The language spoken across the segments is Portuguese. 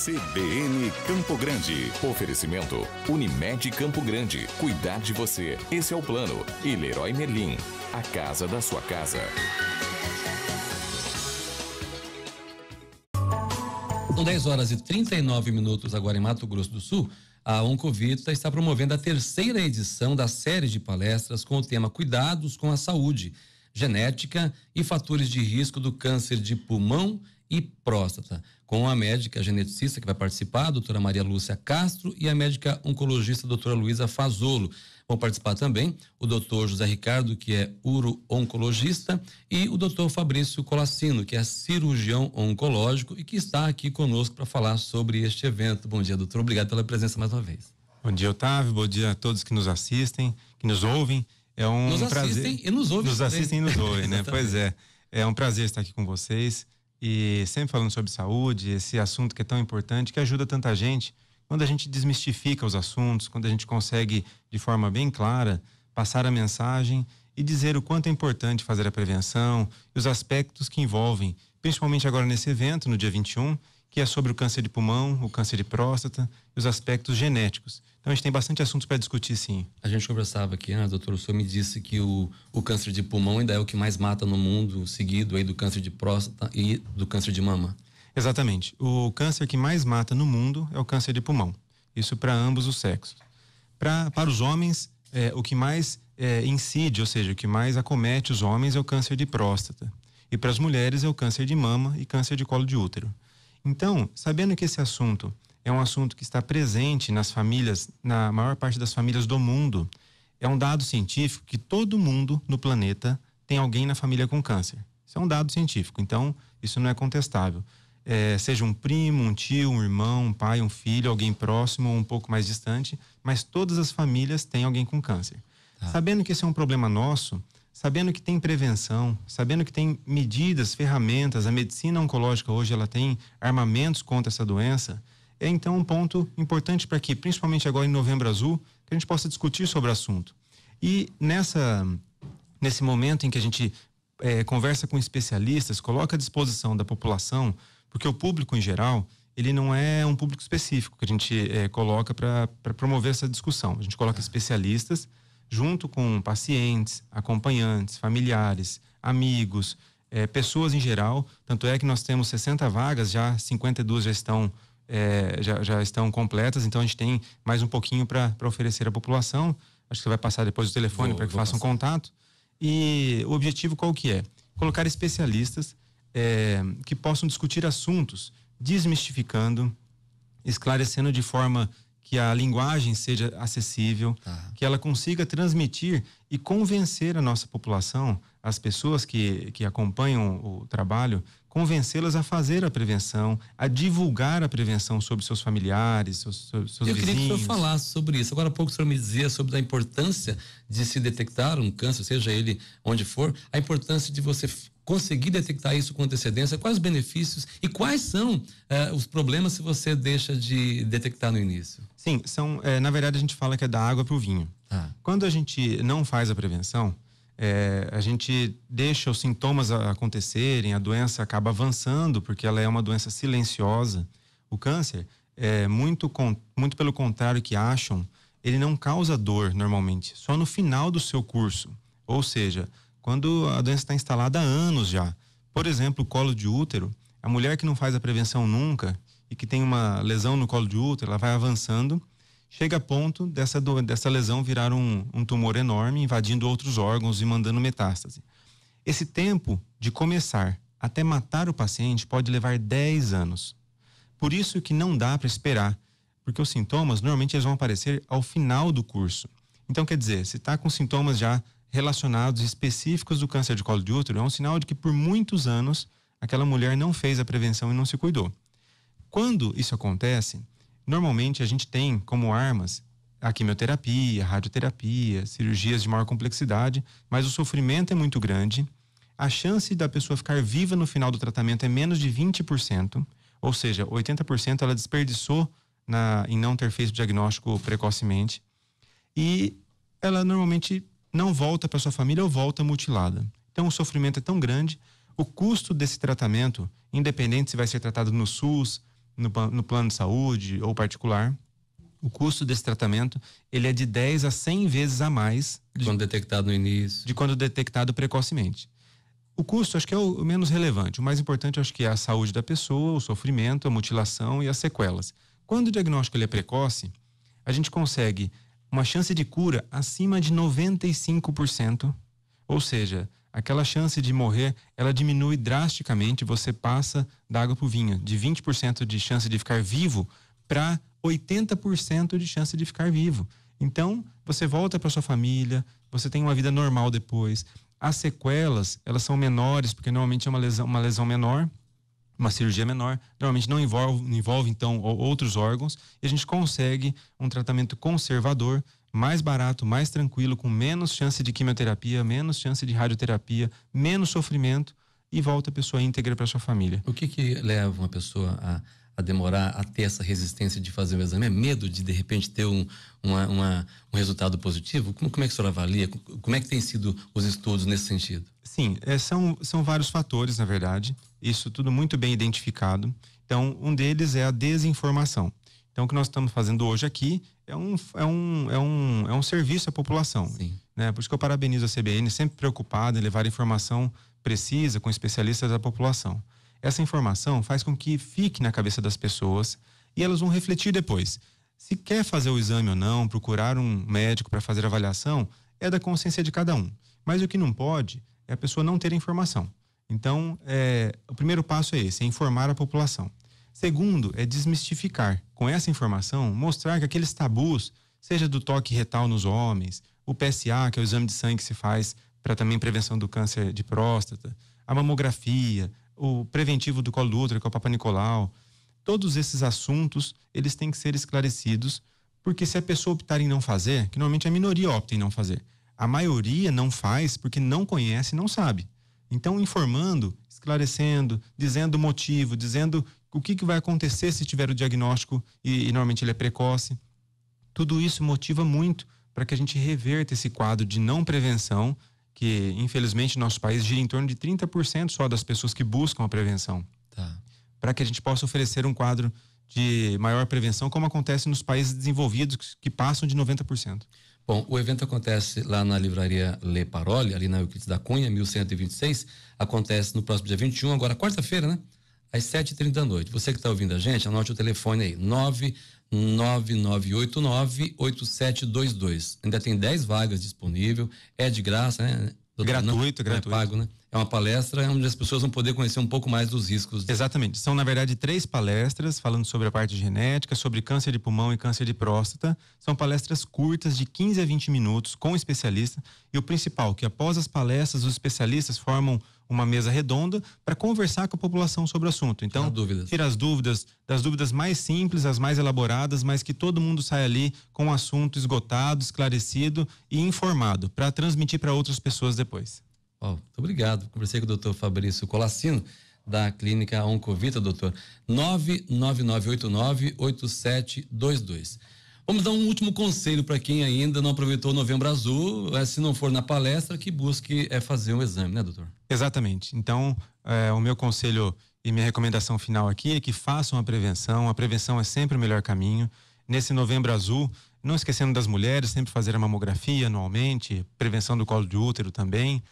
CBN Campo Grande. Oferecimento Unimed Campo Grande. Cuidar de você. Esse é o plano. E Leroy Merlin. A casa da sua casa. São 10 horas e 39 minutos agora em Mato Grosso do Sul. A Oncovita está promovendo a terceira edição da série de palestras com o tema Cuidados com a Saúde, Genética e Fatores de Risco do Câncer de Pulmão e próstata, com a médica geneticista que vai participar, a doutora Maria Lúcia Castro, e a médica oncologista, a doutora Luísa Fazolo. Vão participar também o doutor José Ricardo, que é uro-oncologista, e o doutor Fabrício Colassino, que é cirurgião oncológico e que está aqui conosco para falar sobre este evento. Bom dia, doutor. Obrigado pela presença mais uma vez. Bom dia, Otávio. Bom dia a todos que nos assistem, que nos ouvem. É um nos prazer. Assistem e nos ouvem. Nos também. assistem e nos ouvem, né? pois é. É um prazer estar aqui com vocês e sempre falando sobre saúde, esse assunto que é tão importante, que ajuda tanta gente. Quando a gente desmistifica os assuntos, quando a gente consegue, de forma bem clara, passar a mensagem e dizer o quanto é importante fazer a prevenção e os aspectos que envolvem, principalmente agora nesse evento, no dia 21, que é sobre o câncer de pulmão, o câncer de próstata e os aspectos genéticos. Então a gente tem bastante assuntos para discutir, sim. A gente conversava aqui, né, doutor? O senhor me disse que o, o câncer de pulmão ainda é o que mais mata no mundo, seguido aí do câncer de próstata e do câncer de mama. Exatamente. O câncer que mais mata no mundo é o câncer de pulmão. Isso para ambos os sexos. Pra, para os homens, é, o que mais é, incide, ou seja, o que mais acomete os homens é o câncer de próstata. E para as mulheres é o câncer de mama e câncer de colo de útero. Então, sabendo que esse assunto é um assunto que está presente nas famílias, na maior parte das famílias do mundo, é um dado científico que todo mundo no planeta tem alguém na família com câncer. Isso é um dado científico, então isso não é contestável. É, seja um primo, um tio, um irmão, um pai, um filho, alguém próximo ou um pouco mais distante, mas todas as famílias têm alguém com câncer. Tá. Sabendo que esse é um problema nosso, sabendo que tem prevenção, sabendo que tem medidas, ferramentas, a medicina oncológica hoje ela tem armamentos contra essa doença, é então um ponto importante para que, principalmente agora em Novembro Azul, que a gente possa discutir sobre o assunto. E nessa nesse momento em que a gente é, conversa com especialistas, coloca à disposição da população, porque o público em geral ele não é um público específico que a gente é, coloca para promover essa discussão. A gente coloca é. especialistas junto com pacientes, acompanhantes, familiares, amigos, é, pessoas em geral. Tanto é que nós temos 60 vagas, já 52 já estão, é, já, já estão completas, então a gente tem mais um pouquinho para oferecer à população. Acho que você vai passar depois o telefone para que façam um contato. E o objetivo qual que é? Colocar especialistas é, que possam discutir assuntos, desmistificando, esclarecendo de forma que a linguagem seja acessível, tá. que ela consiga transmitir e convencer a nossa população, as pessoas que, que acompanham o trabalho, convencê-las a fazer a prevenção, a divulgar a prevenção sobre seus familiares, seus, seus Eu vizinhos. queria que o senhor falasse sobre isso. Agora há pouco o senhor me dizia sobre a importância de se detectar um câncer, seja ele onde for, a importância de você conseguir detectar isso com antecedência, quais os benefícios e quais são eh, os problemas se você deixa de detectar no início? Sim, são, eh, na verdade a gente fala que é da água para o vinho. Ah. Quando a gente não faz a prevenção, eh, a gente deixa os sintomas acontecerem, a doença acaba avançando porque ela é uma doença silenciosa. O câncer, é, muito, con, muito pelo contrário que acham, ele não causa dor normalmente, só no final do seu curso. Ou seja, quando a doença está instalada há anos já. Por exemplo, o colo de útero, a mulher que não faz a prevenção nunca e que tem uma lesão no colo de útero, ela vai avançando, chega a ponto dessa, do, dessa lesão virar um, um tumor enorme, invadindo outros órgãos e mandando metástase. Esse tempo de começar até matar o paciente pode levar 10 anos. Por isso que não dá para esperar, porque os sintomas normalmente eles vão aparecer ao final do curso. Então, quer dizer, se está com sintomas já relacionados específicos do câncer de colo de útero é um sinal de que por muitos anos aquela mulher não fez a prevenção e não se cuidou. Quando isso acontece, normalmente a gente tem como armas a quimioterapia, a radioterapia, cirurgias de maior complexidade, mas o sofrimento é muito grande. A chance da pessoa ficar viva no final do tratamento é menos de 20%, ou seja, 80% ela desperdiçou na, em não ter feito o diagnóstico precocemente. E ela normalmente não volta para sua família ou volta mutilada. Então o sofrimento é tão grande, o custo desse tratamento, independente se vai ser tratado no SUS, no, no plano de saúde ou particular, o custo desse tratamento ele é de 10 a 100 vezes a mais de quando detectado no início, de quando detectado precocemente. O custo acho que é o menos relevante. O mais importante acho que é a saúde da pessoa, o sofrimento, a mutilação e as sequelas. Quando o diagnóstico ele é precoce, a gente consegue uma chance de cura acima de 95%, ou seja, aquela chance de morrer, ela diminui drasticamente, você passa da água para o vinho, de 20% de chance de ficar vivo para 80% de chance de ficar vivo. Então, você volta para sua família, você tem uma vida normal depois. As sequelas, elas são menores, porque normalmente é uma lesão, uma lesão menor, uma cirurgia menor, normalmente não envolve, envolve então outros órgãos, e a gente consegue um tratamento conservador, mais barato, mais tranquilo, com menos chance de quimioterapia, menos chance de radioterapia, menos sofrimento e volta a pessoa íntegra para sua família. O que que leva uma pessoa a a demorar até essa resistência de fazer o exame? É medo de, de repente, ter um, uma, uma, um resultado positivo? Como, como é que a senhora avalia? Como é que tem sido os estudos nesse sentido? Sim, é, são, são vários fatores, na verdade. Isso tudo muito bem identificado. Então, um deles é a desinformação. Então, o que nós estamos fazendo hoje aqui é um, é um, é um, é um serviço à população. Sim. Né? Por isso que eu parabenizo a CBN, sempre preocupada em levar informação precisa com especialistas à população. Essa informação faz com que fique na cabeça das pessoas e elas vão refletir depois. Se quer fazer o exame ou não, procurar um médico para fazer a avaliação, é da consciência de cada um. Mas o que não pode é a pessoa não ter informação. Então, é, o primeiro passo é esse: é informar a população. Segundo, é desmistificar. Com essa informação, mostrar que aqueles tabus, seja do toque retal nos homens, o PSA, que é o exame de sangue que se faz para também prevenção do câncer de próstata, a mamografia, o preventivo do colo do útero, que é o Papa Nicolau. Todos esses assuntos, eles têm que ser esclarecidos, porque se a pessoa optar em não fazer, que normalmente a minoria opta em não fazer, a maioria não faz porque não conhece, não sabe. Então, informando, esclarecendo, dizendo o motivo, dizendo o que, que vai acontecer se tiver o diagnóstico e, e normalmente ele é precoce. Tudo isso motiva muito para que a gente reverta esse quadro de não prevenção que infelizmente nosso país gira em torno de 30% só das pessoas que buscam a prevenção. Tá. Para que a gente possa oferecer um quadro de maior prevenção, como acontece nos países desenvolvidos, que passam de 90%. Bom, o evento acontece lá na livraria Le Parole, ali na Euclides da Cunha, 1126. Acontece no próximo dia 21, agora quarta-feira, né? Às 7h30 da noite. Você que está ouvindo a gente, anote o telefone aí, 9989-8722. Ainda tem 10 vagas disponível, é de graça, né? Doutor, gratuito, não, é gratuito. Não é pago, né? É uma palestra onde as pessoas vão poder conhecer um pouco mais dos riscos. De... Exatamente. São, na verdade, três palestras falando sobre a parte genética, sobre câncer de pulmão e câncer de próstata. São palestras curtas, de 15 a 20 minutos, com especialista. E o principal, que após as palestras, os especialistas formam uma mesa redonda para conversar com a população sobre o assunto. Então, tira as dúvidas, das dúvidas mais simples, as mais elaboradas, mas que todo mundo saia ali com o assunto esgotado, esclarecido e informado, para transmitir para outras pessoas depois. Oh, muito obrigado. Conversei com o doutor Fabrício Colassino, da clínica Oncovita, doutor. 99989-8722. Vamos dar um último conselho para quem ainda não aproveitou o Novembro Azul, é, se não for na palestra, que busque é fazer um exame, né, doutor? Exatamente. Então, é, o meu conselho e minha recomendação final aqui é que façam a prevenção. A prevenção é sempre o melhor caminho. Nesse Novembro Azul, não esquecendo das mulheres, sempre fazer a mamografia anualmente, prevenção do colo de útero também.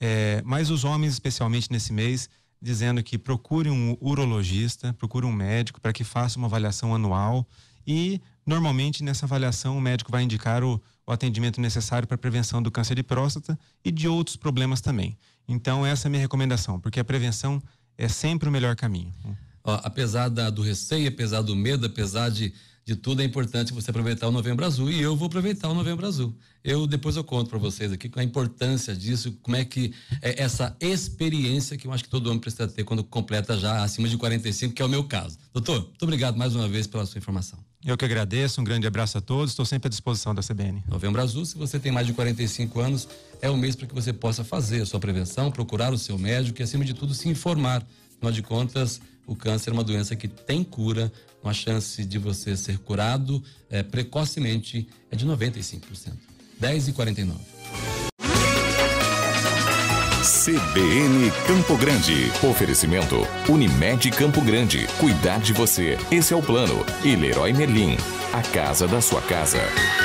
É, mas os homens, especialmente nesse mês, dizendo que procure um urologista, procure um médico para que faça uma avaliação anual e Normalmente, nessa avaliação, o médico vai indicar o, o atendimento necessário para a prevenção do câncer de próstata e de outros problemas também. Então, essa é a minha recomendação, porque a prevenção é sempre o melhor caminho. Ó, apesar da, do receio, apesar do medo, apesar de, de tudo, é importante você aproveitar o Novembro Azul e eu vou aproveitar o Novembro Azul. Eu depois eu conto para vocês aqui com é a importância disso, como é que é essa experiência que eu acho que todo homem precisa ter quando completa já acima de 45, que é o meu caso. Doutor, muito obrigado mais uma vez pela sua informação. Eu que agradeço, um grande abraço a todos, estou sempre à disposição da CBN. Novembro Azul, se você tem mais de 45 anos, é o mês para que você possa fazer a sua prevenção, procurar o seu médico e, acima de tudo, se informar. Afinal de contas, o câncer é uma doença que tem cura, uma chance de você ser curado é, precocemente é de 95%. 10 e 49 CBN Campo Grande. Oferecimento Unimed Campo Grande. Cuidar de você. Esse é o plano. E Leroy Merlin. A casa da sua casa.